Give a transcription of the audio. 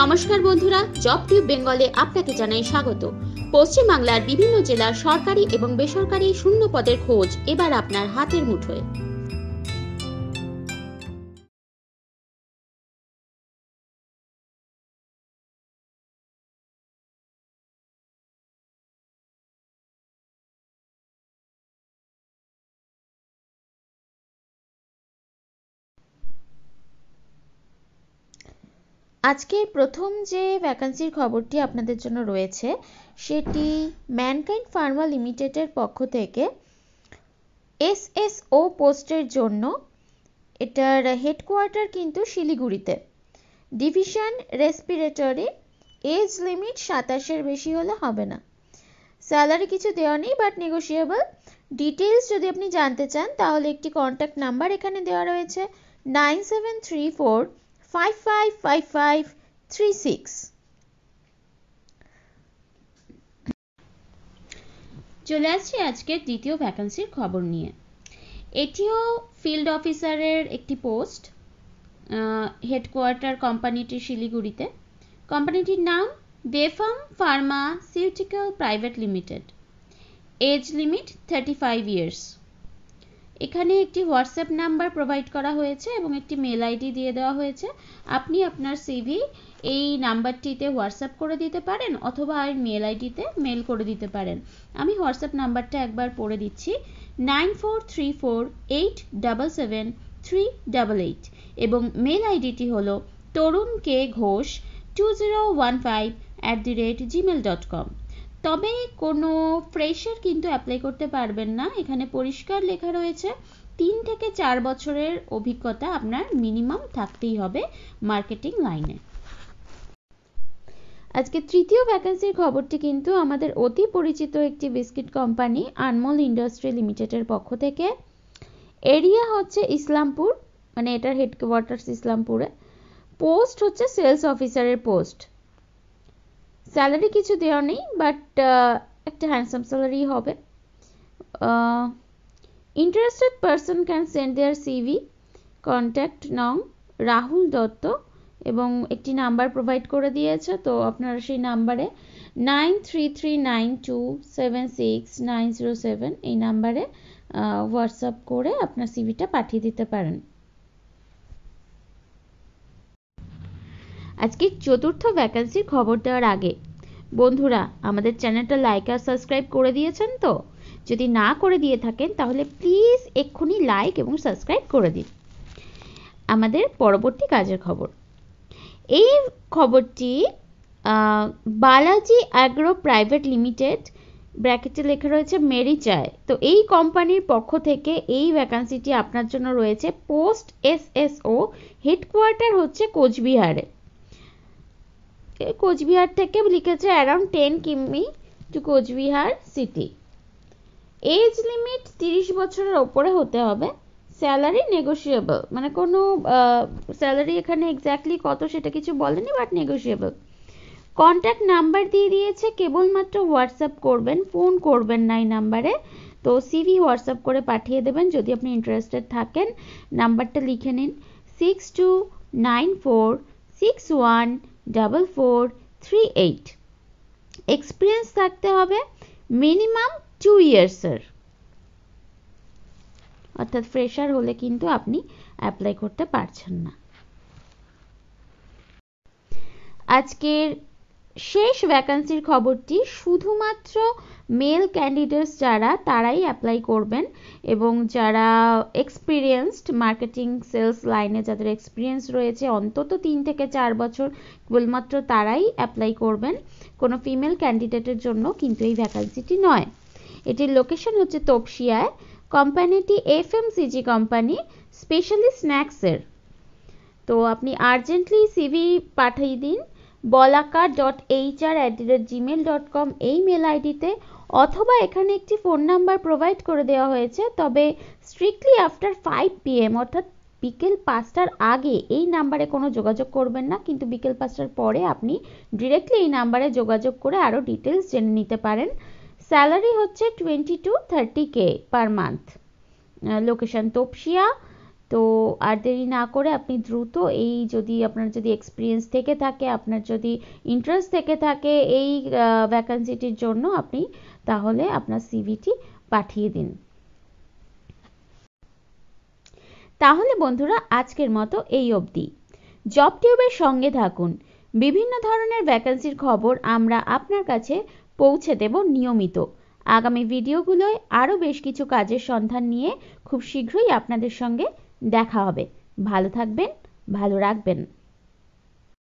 নমস্কার বন্ধুরা job tube বেঙ্গলে আপনাকে জানাই স্বাগত পশ্চিমবাংলার বিভিন্ন জেলার সরকারি এবং বেসরকারি শূন্য পদের খোঁজ এবার আপনার হাতের মুঠোয় আজকের প্রথম যে ভ্যাকান্সির খবরটি আপনাদের জন্য রয়েছে সেটি ম্যানকাইন্ড ফার্মা লিমিটেডের পক্ষ থেকে এসএসও পোস্টের জন্য এটার হেডকোয়ার্টার কিন্তু শিলিগুড়িতে ডিভিশন রেসপিরেটরি এজ লিমিট সাতাশের বেশি হলে হবে না স্যালারি কিছু দেওয়া নেই বাট নেগোশিয়েবল ডিটেলস যদি আপনি জানতে চান তাহলে একটি কন্ট্যাক্ট নাম্বার এখানে দেওয়া রয়েছে nine seven three four five five five five three six চলে আসছি আজকের দ্বিতীয় ভ্যাকান্সির খবর নিয়ে এটিও ফিল্ড অফিসারের একটি পোস্ট হেডকোয়ার্টার কোম্পানিটি শিলিগুড়িতে কোম্পানিটির নাম দেফাম pharmaceutical private limited age limit thirty five years এখানে একটি হোয়াটসঅ্যাপ নাম্বার প্রোভাইড করা হয়েছে এবং একটি মেল আইডি দিয়ে দেওয়া হয়েছে আপনি আপনার সিভি এই নাম্বারটিতে হোয়াটসঅ্যাপ করে দিতে পারেন অথবা আর মেল আইডিতে মেল করে দিতে পারেন আমি হোয়াটসঅ্যাপ নাম্বারটা একবার পড়ে দিচ্ছি nine four three four eight double seven three double eight এবং মেল আইডিটি হল Tarun K Ghosh two zero one five at the rate gmail dot com তবে কোনো ফ্রেশার কিন্তু অ্যাপ্লাই করতে পারবেন না এখানে পরিষ্কার লেখা রয়েছে তিন থেকে চার বছরের অভিজ্ঞতা আপনার মিনিমাম থাকতেই হবে মার্কেটিং লাইনে আজকে তৃতীয় ভ্যাকেন্সির খবরটি কিন্তু আমাদের অতি পরিচিত একটি বিস্কিট কোম্পানি আনমল ইন্ডাস্ট্রি লিমিটেডের পক্ষ থেকে এরিয়া হচ্ছে ইসলামপুর মানে এটার হেডকোয়ার্টার্স ইসলামপুরে পোস্ট হচ্ছে সেলস অফিসারের পোস্ট স্যালারি কিছু দেওয়া নেই বাট একটা হ্যান্ডসাম স্যালারি হবে interested person can send their CV contact নং রাহুল দত্ত এবং একটি নাম্বার প্রোভাইড করে দিয়েছে তো আপনারা সেই নাম্বারে nine three three nine two seven six nine zero seven এই নাম্বারে হোয়াটসঅ্যাপ করে আপনার সিভিটা পাঠিয়ে দিতে পারেন আজকে চতুর্থ ভ্যাকান্সির খবর দেওয়ার আগে বন্ধুরা আমাদের চ্যানেলটা লাইক আর সাবস্ক্রাইব করে দিয়েছেন তো যদি না করে দিয়ে থাকেন তাহলে প্লিজ এক্ষুনি লাইক এবং সাবস্ক্রাইব করে দিন আমাদের পরবর্তী কাজের খবর এই খবরটি বালাজি অ্যাগ্রো প্রাইভেট লিমিটেড ব্র্যাকেটে লেখা রয়েছে মেরি চায় তো এই কোম্পানির পক্ষ থেকে এই ভ্যাকান্সিটি আপনার জন্য রয়েছে পোস্ট এসএসও হেডকোয়ার্টার হচ্ছে কোচবিহারে কোচবিহার থেকে লিখেছে around ten km to Coochbehar city age limit তিরিশ বছরের ওপরে হতে হবে স্যালারি নেগোসিয়েবল মানে কোনো স্যালারি এখানে এক্স্যাক্টলি কত সেটা কিছু বলেনি বাট নেগোসিয়েবল কন্ট্যাক্ট নাম্বার দিয়ে দিয়েছে কেবলমাত্র হোয়াটসঅ্যাপ করবেন ফোন করবেন না এই নাম্বারে তো সিভি হোয়াটসঅ্যাপ করে পাঠিয়ে দেবেন যদি আপনি ইন্টারেস্টেড থাকেন নাম্বারটা লিখে নিন six two nine four six one double four three eight experience থাকতে হবে মিনিমাম টু ইয়ার্সের অর্থাৎ ফ্রেশার হলে কিন্তু আপনি অ্যাপ্লাই করতে পারছেন না আজকের শেষ ভ্যাকান্সির খবরটি শুধুমাত্র মেল ক্যান্ডিডেটস যারা তারাই অ্যাপ্লাই করবেন এবং যারা এক্সপিরিয়েন্সড মার্কেটিং সেলস লাইনে যাদের এক্সপিরিয়েন্স রয়েছে অন্তত তিন থেকে চার বছর কেবলমাত্র তারাই অ্যাপ্লাই করবেন কোনো ফিমেল ক্যান্ডিডেটের জন্য কিন্তু এই ভ্যাকান্সিটি নয় এটির লোকেশন হচ্ছে তপসিয়ায় কোম্পানিটি F M CG company specially স্ন্যাক্সের তো আপনি আর্জেন্টলি সিভি পাঠিয়ে দিন বলাকার dot R at the rate gmail dot com এই মেল আইডিতে অথবা এখানে একটি ফোন নাম্বার প্রোভাইড করে দেওয়া হয়েছে তবে স্ট্রিক্টলি আফটার ফাইভ পিএম অর্থাৎ বিকেল পাঁচটার আগে এই নাম্বারে কোনো যোগাযোগ করবেন না কিন্তু বিকেল পাঁচটার পরে আপনি ডিরেক্টলি এই নাম্বারে যোগাযোগ করে আরও ডিটেলস জেনে নিতে পারেন স্যালারি হচ্ছে twenty to thirty K per month location Topsia তো আর দেরি না করে আপনি দ্রুত এই যদি আপনার যদি এক্সপিরিয়েন্স থেকে থাকে আপনার যদি ইন্টারেস্ট থেকে থাকে এই ভ্যাকান্সিটির জন্য আপনি তাহলে আপনার সিভিটি পাঠিয়ে দিন তাহলে বন্ধুরা আজকের মতো এই অবধি জব টিউবের সঙ্গে থাকুন বিভিন্ন ধরনের ভ্যাকান্সির খবর আমরা আপনার কাছে পৌঁছে দেব নিয়মিত আগামী ভিডিওগুলোয় আরও বেশ কিছু কাজের সন্ধান নিয়ে খুব শীঘ্রই আপনাদের সঙ্গে দেখা হবে ভালো থাকবেন ভালো রাখবেন